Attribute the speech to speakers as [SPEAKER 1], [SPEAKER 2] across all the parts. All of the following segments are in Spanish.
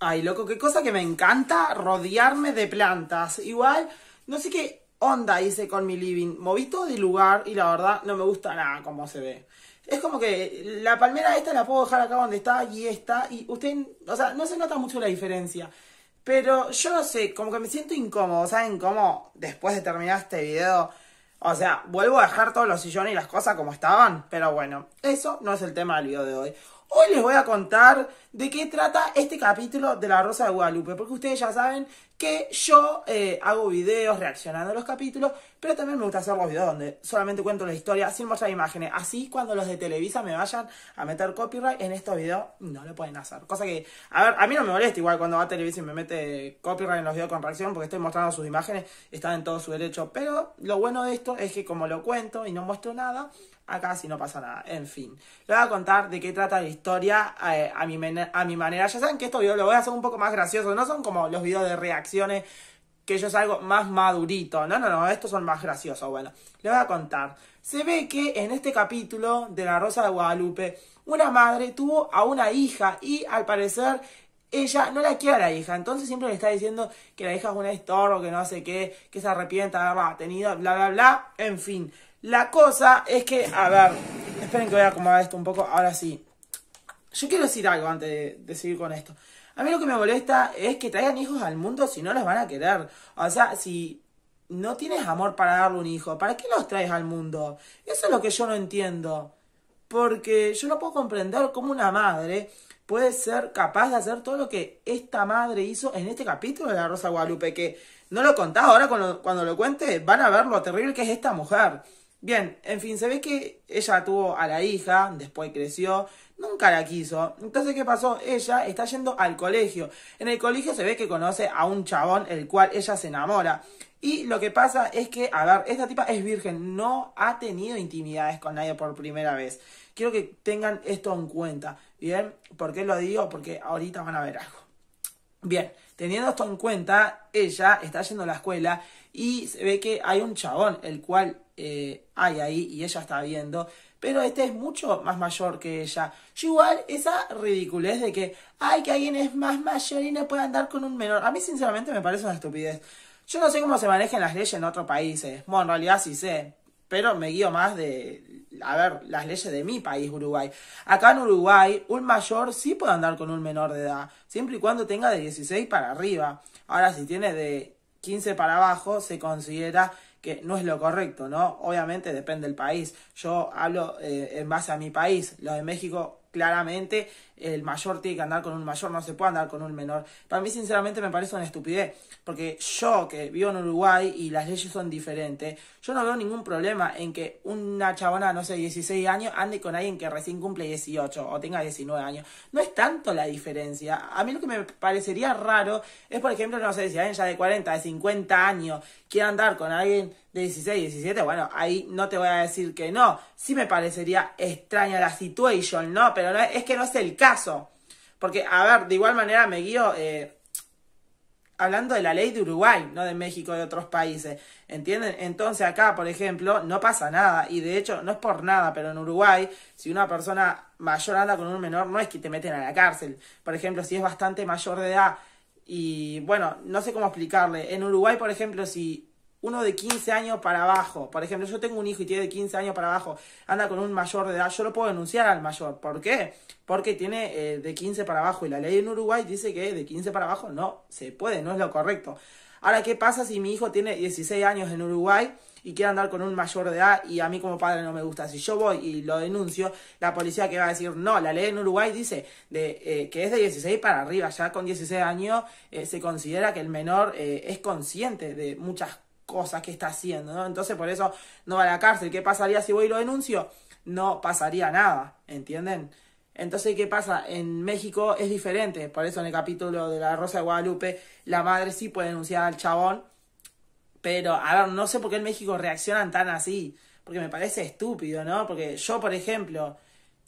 [SPEAKER 1] Ay, loco, qué cosa que me encanta rodearme de plantas. Igual, no sé qué onda hice con mi living. Moví todo de lugar y la verdad no me gusta nada como se ve. Es como que la palmera esta la puedo dejar acá donde está y esta. Y usted, o sea, no se nota mucho la diferencia. Pero yo no sé, como que me siento incómodo. ¿Saben cómo? Después de terminar este video, o sea, vuelvo a dejar todos los sillones y las cosas como estaban. Pero bueno, eso no es el tema del video de hoy. Hoy les voy a contar de qué trata este capítulo de La Rosa de Guadalupe, porque ustedes ya saben que yo eh, hago videos reaccionando a los capítulos, pero también me gusta hacer los videos donde solamente cuento la historia sin mostrar imágenes. Así cuando los de Televisa me vayan a meter copyright en estos videos, no lo pueden hacer. Cosa que, a ver, a mí no me molesta igual cuando va a Televisa y me mete copyright en los videos con reacción porque estoy mostrando sus imágenes, están en todo su derecho. Pero lo bueno de esto es que como lo cuento y no muestro nada, acá si no pasa nada. En fin, les voy a contar de qué trata la historia eh, a, mi a mi manera. Ya saben que estos videos los voy a hacer un poco más graciosos, no son como los videos de reacción que yo salgo más madurito. No, no, no, estos son más graciosos. Bueno, les voy a contar. Se ve que en este capítulo de La Rosa de Guadalupe, una madre tuvo a una hija y al parecer ella no la quiere a la hija, entonces siempre le está diciendo que la hija es un estorbo, que no sé qué, que se arrepienta de haberla tenido, bla, bla, bla, en fin. La cosa es que, a ver, esperen que voy a acomodar esto un poco, ahora sí. Yo quiero decir algo antes de seguir con esto. A mí lo que me molesta es que traigan hijos al mundo si no los van a querer. O sea, si no tienes amor para darle un hijo, ¿para qué los traes al mundo? Eso es lo que yo no entiendo. Porque yo no puedo comprender cómo una madre puede ser capaz de hacer todo lo que esta madre hizo en este capítulo de La Rosa Guadalupe, que no lo contás ahora cuando, lo cuentes van a ver lo terrible que es esta mujer. Bien, en fin, se ve que ella tuvo a la hija, después creció, Nunca la quiso. Entonces, ¿qué pasó? Ella está yendo al colegio. En el colegio se ve que conoce a un chabón el cual ella se enamora. Y lo que pasa es que, a ver, esta tipa es virgen, no ha tenido intimidades con nadie por primera vez. Quiero que tengan esto en cuenta, ¿bien? ¿Por qué lo digo? Porque ahorita van a ver algo. Bien, teniendo esto en cuenta, ella está yendo a la escuela y se ve que hay un chabón, el cual eh, hay ahí y ella está viendo, pero este es mucho más mayor que ella. Yo igual esa ridiculez de que, ay, que alguien es más mayor y no puede andar con un menor, a mí sinceramente me parece una estupidez. Yo no sé cómo se manejan las leyes en otros países, bueno, en realidad sí sé, pero me guío más de, a ver, las leyes de mi país, Uruguay. Acá en Uruguay, un mayor sí puede andar con un menor de edad, siempre y cuando tenga de 16 para arriba. Ahora, si tiene de 15 para abajo se considera que no es lo correcto, ¿no? Obviamente depende del país. Yo hablo eh, en base a mi país. Lo de México claramente el mayor tiene que andar con un mayor, no se puede andar con un menor. Para mí, sinceramente, me parece una estupidez, porque yo que vivo en Uruguay y las leyes son diferentes, yo no veo ningún problema en que una chabona, no sé, 16 años, ande con alguien que recién cumple 18 o tenga 19 años. No es tanto la diferencia. A mí lo que me parecería raro es, por ejemplo, no sé, si alguien ya de 40, de 50 años quiere andar con alguien 16, 17, bueno, ahí no te voy a decir que no. Sí me parecería extraña la situación, ¿no? Pero es que no es el caso. Porque, a ver, de igual manera me guío eh, hablando de la ley de Uruguay, no de México, de otros países. ¿Entienden? Entonces acá, por ejemplo, no pasa nada. Y de hecho, no es por nada, pero en Uruguay, si una persona mayor anda con un menor, no es que te meten a la cárcel. Por ejemplo, si es bastante mayor de edad. Y bueno, no sé cómo explicarle. En Uruguay, por ejemplo, si uno de 15 años para abajo, por ejemplo, yo tengo un hijo y tiene de 15 años para abajo, anda con un mayor de edad, yo lo puedo denunciar al mayor. ¿Por qué? Porque tiene eh, de 15 para abajo y la ley en Uruguay dice que de 15 para abajo no se puede, no es lo correcto. Ahora, ¿qué pasa si mi hijo tiene 16 años en Uruguay? y quiere andar con un mayor de edad y a mí como padre no me gusta. Si yo voy y lo denuncio, la policía que va a decir, no, la ley en Uruguay dice de, eh, que es de 16 para arriba, ya con 16 años eh, se considera que el menor es consciente de muchas cosas cosas que está haciendo, ¿no? Entonces por eso no va a la cárcel. ¿Qué pasaría si voy y lo denuncio? No pasaría nada, ¿entienden? Entonces, ¿qué pasa? En México es diferente. Por eso en el capítulo de la Rosa de Guadalupe, la madre sí puede denunciar al chabón. Pero, a ver, no sé por qué en México reaccionan tan así. Porque me parece estúpido, ¿no? Porque yo, por ejemplo,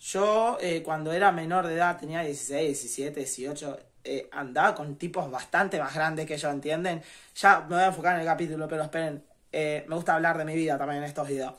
[SPEAKER 1] yo eh, cuando era menor de edad, tenía 16, 17, 18, eh, andaba con tipos bastante más grandes que yo, ¿entienden? Ya me voy a enfocar en el capítulo, pero esperen, eh, me gusta hablar de mi vida también en estos videos.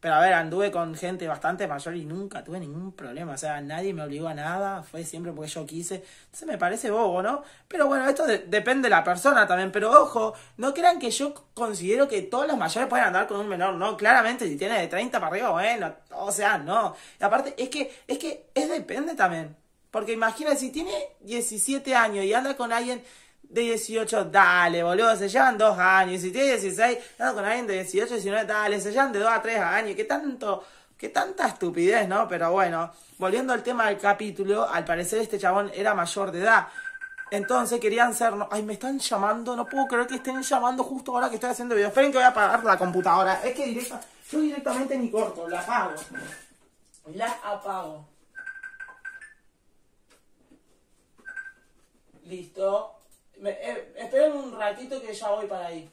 [SPEAKER 1] Pero a ver, anduve con gente bastante mayor y nunca tuve ningún problema. O sea, nadie me obligó a nada. Fue siempre porque yo quise. Entonces me parece bobo, ¿no? Pero bueno, esto depende de la persona también. Pero ojo, no crean que yo considero que todos los mayores pueden andar con un menor. No, claramente, si tiene de 30 para arriba, bueno. O sea, no. aparte, es que, es que es depende también. Porque imagínate, si tiene 17 años y anda con alguien de 18, dale, boludo, se llevan dos años. Si tiene 16, anda con alguien de 18, 19, dale, se llevan de 2 a 3 años. ¿Qué tanto? Qué tanta estupidez, ¿no? Pero bueno, volviendo al tema del capítulo, al parecer este chabón era mayor de edad. Entonces querían ser. ay, me están llamando, no puedo creer que estén llamando justo ahora que estoy haciendo video. Esperen que voy a apagar la computadora. Es que yo directamente ni corto, la apago. La apago. Listo. Eh, esperen un ratito que ya voy para ahí.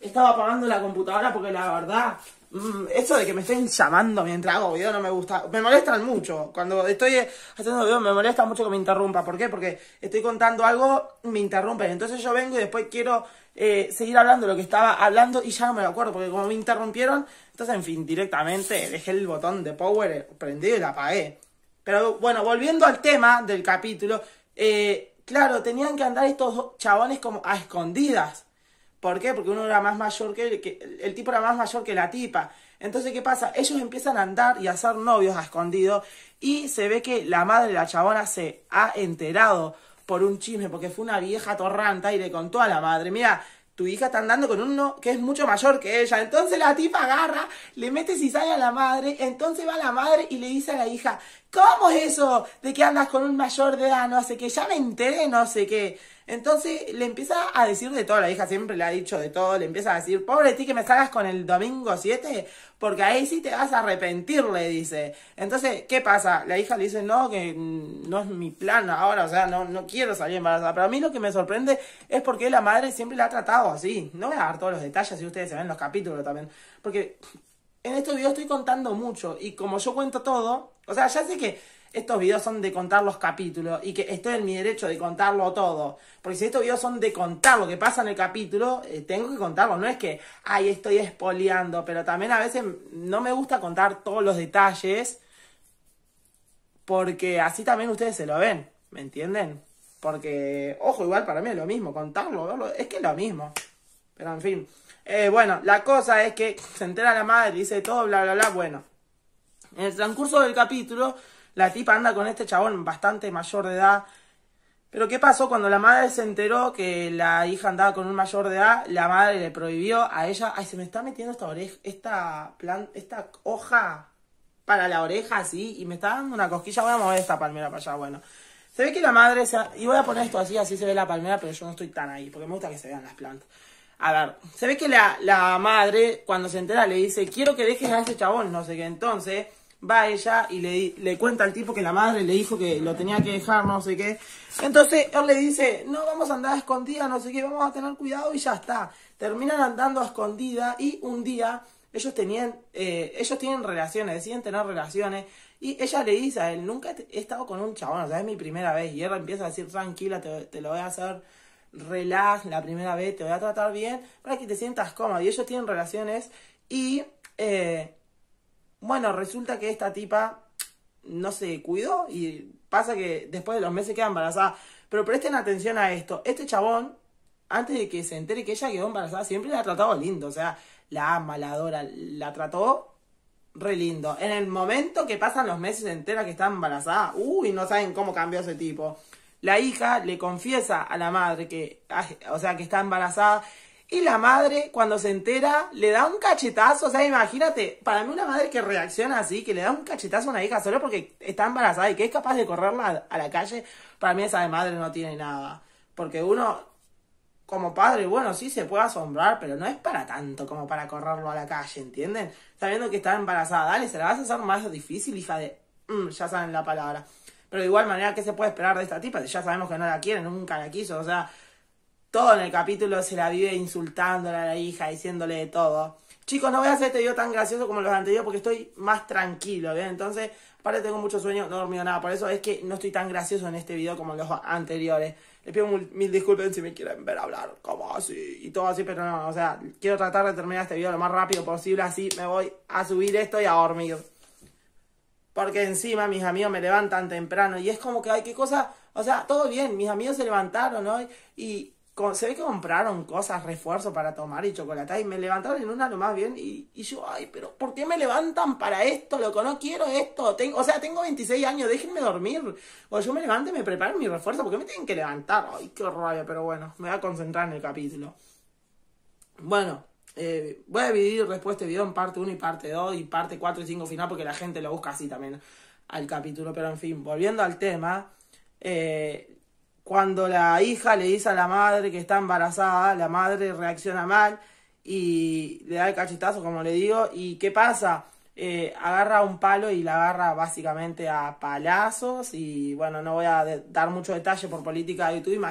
[SPEAKER 1] Estaba apagando la computadora porque la verdad, mmm, eso de que me estén llamando mientras hago video no me gusta. Me molestan mucho. Cuando estoy eh, haciendo video me molesta mucho que me interrumpa. ¿Por qué? Porque estoy contando algo, me interrumpen. Entonces yo vengo y después quiero eh, seguir hablando lo que estaba hablando y ya no me lo acuerdo porque como me interrumpieron, entonces en fin, directamente dejé el botón de power prendido y la apagué. Pero bueno, volviendo al tema del capítulo, eh, Claro, tenían que andar estos chabones como a escondidas. ¿Por qué? Porque uno era más mayor que el, que, el tipo era más mayor que la tipa. Entonces, ¿qué pasa? Ellos empiezan a andar y a hacer novios a escondido y se ve que la madre de la chabona se ha enterado por un chisme porque fue una vieja torranta y le contó a la madre, mira, tu hija está andando con uno que es mucho mayor que ella. Entonces la tipa agarra, le mete sale a la madre, entonces va la madre y le dice a la hija, ¿cómo es eso de que andas con un mayor de edad? No sé qué, ya me enteré, no sé qué. Entonces le empieza a decir de todo, la hija siempre le ha dicho de todo, le empieza a decir, pobre ti que me salgas con el domingo 7, porque ahí sí te vas a arrepentir, le dice. Entonces, ¿qué pasa? La hija le dice, no, que no es mi plan ahora, o sea, no, no quiero salir embarazada. Pero a mí lo que me sorprende es porque la madre siempre la ha tratado así. No voy a dar todos los detalles si ustedes se ven los capítulos también, porque en estos videos estoy contando mucho y como yo cuento todo, o sea, ya sé que estos videos son de contar los capítulos y que estoy en mi derecho de contarlo todo. Porque si estos videos son de contar lo que pasa en el capítulo, eh, tengo que contarlo. No es que, ay, estoy espoleando, pero también a veces no me gusta contar todos los detalles porque así también ustedes se lo ven, ¿me entienden? Porque, ojo, igual para mí es lo mismo, contarlo, verlo, es que es lo mismo. Pero en fin, eh, bueno, la cosa es que se entera la madre, dice todo, bla, bla, bla, bueno. En el transcurso del capítulo la tipa anda con este chabón bastante mayor de edad. Pero ¿qué pasó? Cuando la madre se enteró que la hija andaba con un mayor de edad, la madre le prohibió a ella. Ay, se me está metiendo esta oreja, esta planta, esta hoja para la oreja así. Y me está dando una cosquilla. Voy a mover esta palmera para allá. Bueno. Se ve que la madre Y voy a poner esto así, así se ve la palmera, pero yo no estoy tan ahí, porque me gusta que se vean las plantas. A ver, se ve que la, madre, cuando se entera, le dice, quiero que dejes a ese chabón, no sé qué. Entonces, va ella y le, le, cuenta al tipo que la madre le dijo que lo tenía que dejar, no sé qué. Entonces él le dice, no vamos a andar a escondida, no sé qué, vamos a tener cuidado y ya está. Terminan andando escondida y un día ellos tenían, eh, ellos tienen relaciones, deciden tener relaciones. Y ella le dice a él, nunca he estado con un chabón, o sea, es mi primera vez. Y él empieza a decir, tranquila, te, lo voy a hacer relax la primera vez, te voy a tratar bien, para que te sientas cómodo. Y ellos tienen relaciones y eh, bueno, resulta que esta tipa no se cuidó y pasa que después de los meses queda embarazada. Pero presten atención a esto. Este chabón, antes de que se entere que ella quedó embarazada, siempre la ha tratado lindo. O sea, la ama, la adora, la trató re lindo. En el momento que pasan los meses entera que está embarazada, uy, no saben cómo cambió ese tipo. La hija le confiesa a la madre que, ah, o sea, que está embarazada y la madre, cuando se entera, le da un cachetazo. O sea, imagínate, para mí una madre que reacciona así, que le da un cachetazo a una hija solo porque está embarazada y que es capaz de correrla a la calle, para mí esa de madre no tiene nada. Porque uno, como padre, bueno, sí se puede asombrar, pero no es para tanto como para correrlo a la calle, ¿entienden? Sabiendo que está embarazada, dale, se la vas a hacer más difícil, hija de... Mm, ya saben la palabra. Pero de igual manera, ¿qué se puede esperar de esta tipa? Ya sabemos que no la quiere, nunca la quiso, o sea todo en el capítulo se la vive insultándole a la hija, diciéndole de todo. Chicos, no voy a hacer este video tan gracioso como los anteriores porque estoy más tranquilo, ¿bien? Entonces, aparte tengo mucho sueño, no he dormido nada, por eso es que no estoy tan gracioso en este video como los anteriores. Les pido mil, disculpas si me quieren ver hablar como así y todo así, pero no, o sea, quiero tratar de terminar este video lo más rápido posible, así me voy a subir esto y a dormir. Porque encima mis amigos me levantan temprano y es como que, hay qué cosa, o sea, todo bien, mis amigos se levantaron hoy y se ve que compraron cosas, refuerzo para tomar y chocolate y me levantaron en una más bien y, yo, ay, pero ¿por qué me levantan para esto, loco? No quiero esto. o sea, tengo 26 años, déjenme dormir. O yo me levanto y me preparo mi refuerzo ¿Por qué me tienen que levantar. Ay, qué rabia, pero bueno, me voy a concentrar en el capítulo. Bueno, eh, voy a dividir después este video en parte 1 y parte 2 y parte 4 y 5 final porque la gente lo busca así también al capítulo. Pero en fin, volviendo al tema, eh, cuando la hija le dice a la madre que está embarazada, la madre reacciona mal y le da el cachetazo, como le digo, y ¿qué pasa? Eh, agarra un palo y la agarra básicamente a palazos y bueno, no voy a dar mucho detalle por política de YouTube.